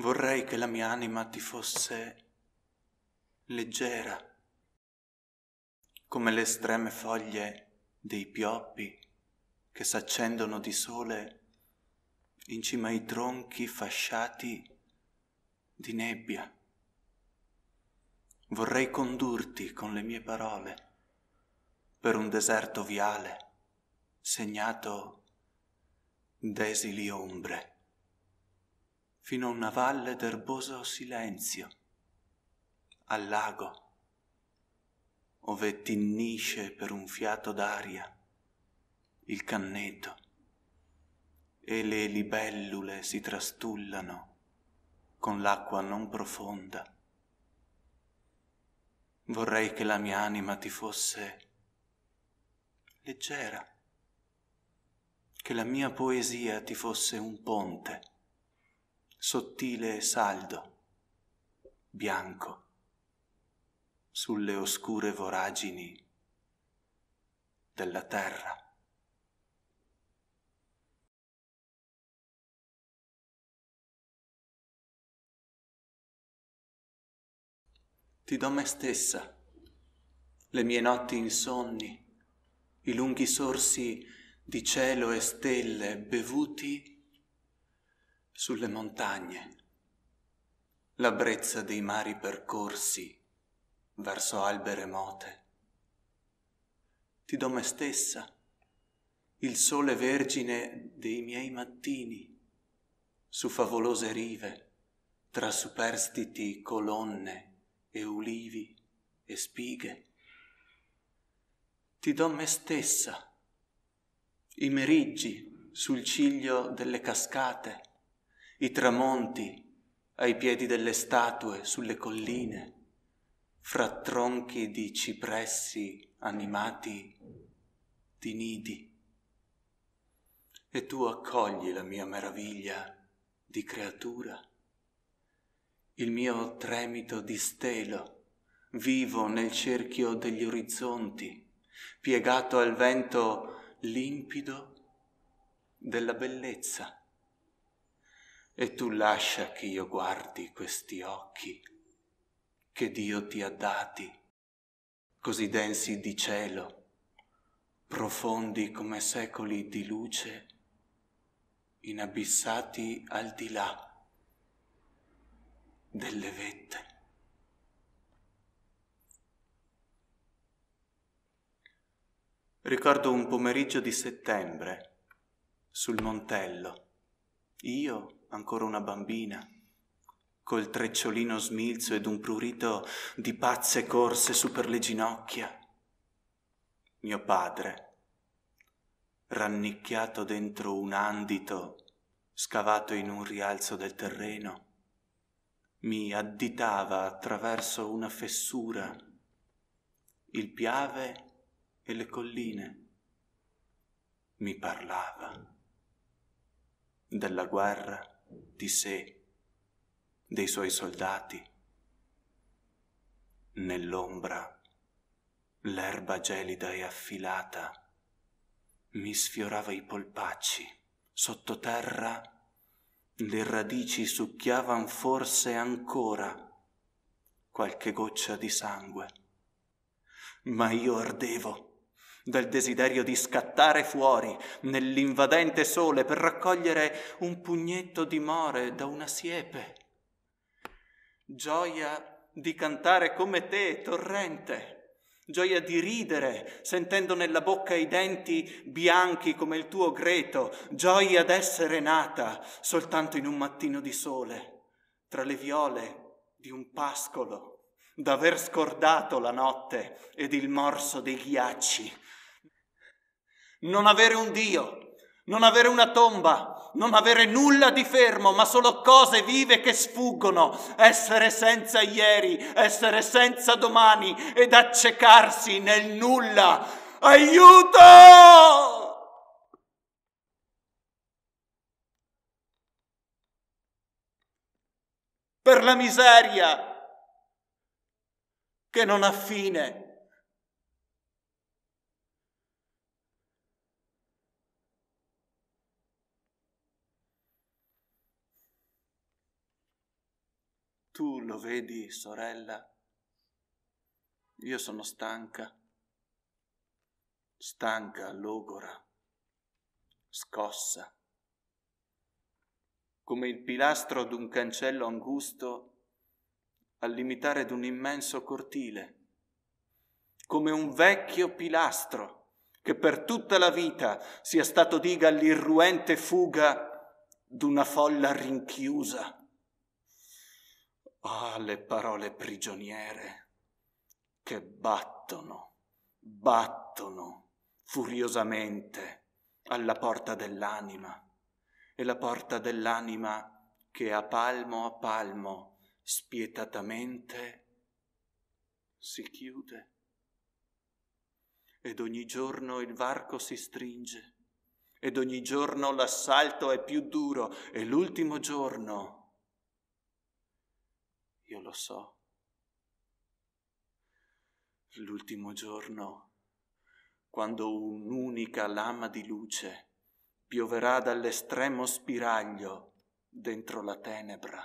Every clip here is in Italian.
Vorrei che la mia anima ti fosse leggera, come le estreme foglie dei pioppi che s'accendono di sole in cima ai tronchi fasciati di nebbia. Vorrei condurti con le mie parole per un deserto viale segnato d'esili ombre fino a una valle d'erboso silenzio, al lago, ove t'innisce per un fiato d'aria il canneto e le libellule si trastullano con l'acqua non profonda. Vorrei che la mia anima ti fosse leggera, che la mia poesia ti fosse un ponte sottile e saldo, bianco, sulle oscure voragini della terra. Ti do me stessa, le mie notti insonni, i lunghi sorsi di cielo e stelle bevuti sulle montagne, la brezza dei mari percorsi verso albe remote. Ti do me stessa, il sole vergine dei miei mattini, su favolose rive, tra superstiti colonne e ulivi e spighe. Ti do me stessa, i meriggi sul ciglio delle cascate, i tramonti ai piedi delle statue sulle colline, fra tronchi di cipressi animati di nidi. E tu accogli la mia meraviglia di creatura, il mio tremito di stelo, vivo nel cerchio degli orizzonti, piegato al vento limpido della bellezza e tu lascia che io guardi questi occhi che Dio ti ha dati, così densi di cielo, profondi come secoli di luce, inabissati al di là delle vette. Ricordo un pomeriggio di settembre sul Montello. Io ancora una bambina, col trecciolino smilzo ed un prurito di pazze corse su per le ginocchia. Mio padre, rannicchiato dentro un andito scavato in un rialzo del terreno, mi additava attraverso una fessura il piave e le colline. Mi parlava della guerra di sé, dei suoi soldati. Nell'ombra, l'erba gelida e affilata mi sfiorava i polpacci. Sottoterra, le radici succhiavan forse ancora qualche goccia di sangue. Ma io ardevo dal desiderio di scattare fuori nell'invadente sole per raccogliere un pugnetto di more da una siepe. Gioia di cantare come te, torrente. Gioia di ridere, sentendo nella bocca i denti bianchi come il tuo greto, gioia d'essere nata soltanto in un mattino di sole, tra le viole di un pascolo, d'aver scordato la notte ed il morso dei ghiacci, non avere un Dio, non avere una tomba, non avere nulla di fermo, ma solo cose vive che sfuggono, essere senza ieri, essere senza domani ed accecarsi nel nulla. Aiuto! Per la miseria che non ha fine. Tu lo vedi, sorella? Io sono stanca, stanca, logora, scossa. Come il pilastro d'un cancello angusto al limitare d'un immenso cortile, come un vecchio pilastro che per tutta la vita sia stato diga all'irruente fuga d'una folla rinchiusa Ah, le parole prigioniere che battono, battono furiosamente alla porta dell'anima e la porta dell'anima che a palmo a palmo spietatamente si chiude ed ogni giorno il varco si stringe ed ogni giorno l'assalto è più duro e l'ultimo giorno io lo so. L'ultimo giorno, quando un'unica lama di luce pioverà dall'estremo spiraglio dentro la tenebra,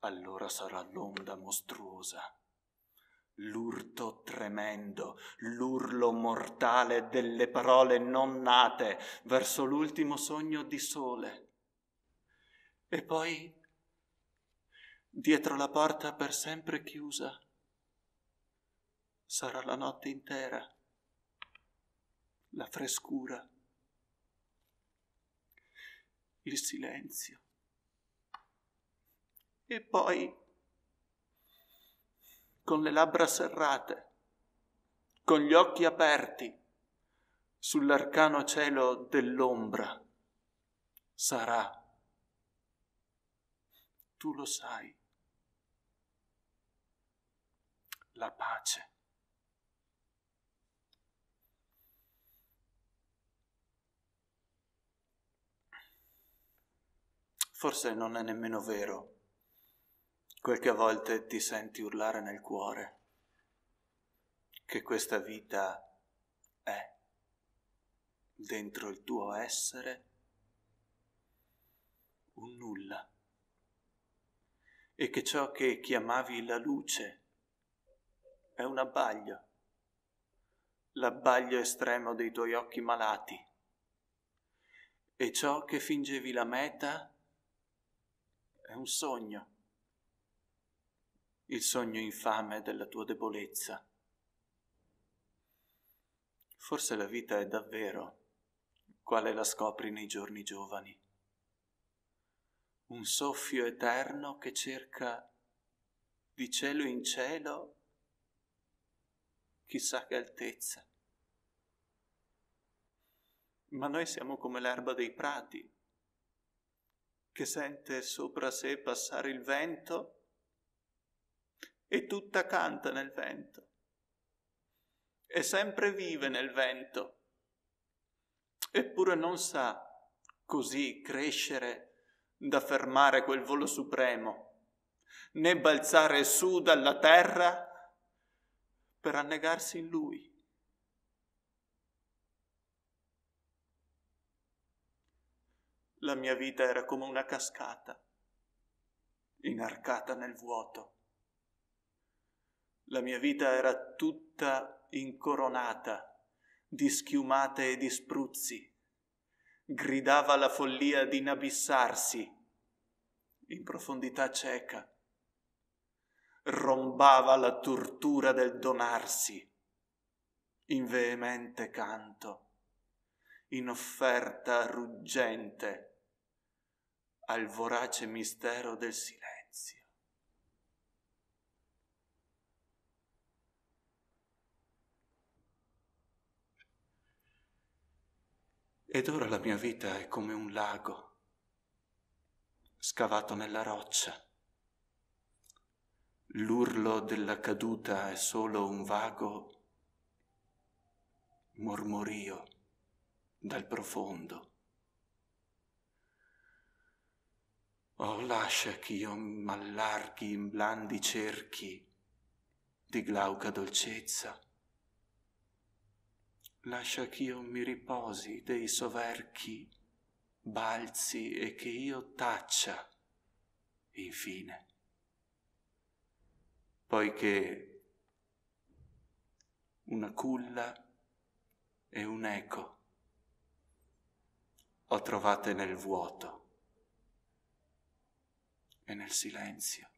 allora sarà l'onda mostruosa l'urto tremendo, l'urlo mortale delle parole non nate verso l'ultimo sogno di sole. E poi dietro la porta per sempre chiusa. Sarà la notte intera, la frescura, il silenzio. E poi, con le labbra serrate, con gli occhi aperti, sull'arcano cielo dell'ombra, sarà. Tu lo sai. la pace. Forse non è nemmeno vero quel che a volte ti senti urlare nel cuore, che questa vita è dentro il tuo essere un nulla e che ciò che chiamavi la luce è un abbaglio, l'abbaglio estremo dei tuoi occhi malati. E ciò che fingevi la meta è un sogno, il sogno infame della tua debolezza. Forse la vita è davvero quale la scopri nei giorni giovani. Un soffio eterno che cerca di cielo in cielo chissà che altezza. Ma noi siamo come l'erba dei prati, che sente sopra sé passare il vento e tutta canta nel vento, e sempre vive nel vento, eppure non sa così crescere da fermare quel volo supremo, né balzare su dalla terra per annegarsi in lui. La mia vita era come una cascata, inarcata nel vuoto. La mia vita era tutta incoronata di schiumate e di spruzzi. Gridava la follia di inabissarsi in profondità cieca rombava la tortura del donarsi in veemente canto, in offerta ruggente al vorace mistero del silenzio. Ed ora la mia vita è come un lago scavato nella roccia l'urlo della caduta è solo un vago mormorio dal profondo. Oh, lascia che io m'allarghi in blandi cerchi di glauca dolcezza. Lascia che io mi riposi dei soverchi balzi e che io taccia, infine poiché una culla e un eco ho trovate nel vuoto e nel silenzio.